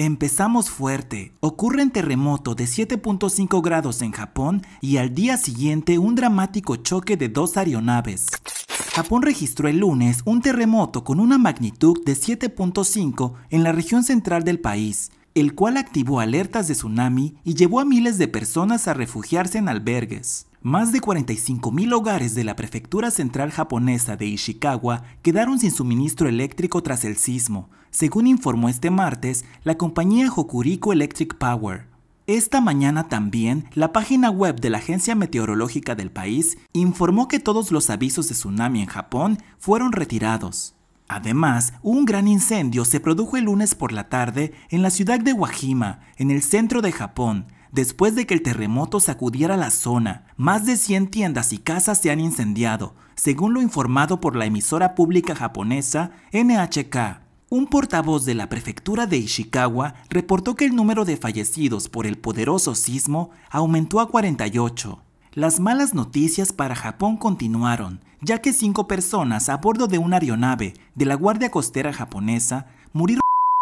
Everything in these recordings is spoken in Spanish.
Empezamos fuerte. Ocurre un terremoto de 7.5 grados en Japón y al día siguiente un dramático choque de dos aeronaves. Japón registró el lunes un terremoto con una magnitud de 7.5 en la región central del país, el cual activó alertas de tsunami y llevó a miles de personas a refugiarse en albergues. Más de 45.000 hogares de la prefectura central japonesa de Ishikawa quedaron sin suministro eléctrico tras el sismo, según informó este martes la compañía Hokuriku Electric Power. Esta mañana también, la página web de la Agencia Meteorológica del país informó que todos los avisos de tsunami en Japón fueron retirados. Además, un gran incendio se produjo el lunes por la tarde en la ciudad de Wajima, en el centro de Japón, después de que el terremoto sacudiera la zona. Más de 100 tiendas y casas se han incendiado, según lo informado por la emisora pública japonesa NHK. Un portavoz de la prefectura de Ishikawa reportó que el número de fallecidos por el poderoso sismo aumentó a 48. Las malas noticias para Japón continuaron, ya que cinco personas a bordo de una aeronave de la Guardia Costera japonesa murieron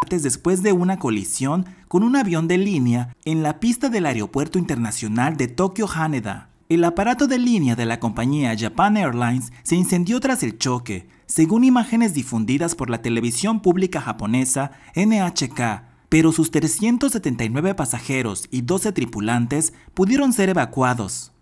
después de una colisión con un avión de línea en la pista del Aeropuerto Internacional de Tokio Haneda. El aparato de línea de la compañía Japan Airlines se incendió tras el choque, según imágenes difundidas por la televisión pública japonesa NHK, pero sus 379 pasajeros y 12 tripulantes pudieron ser evacuados.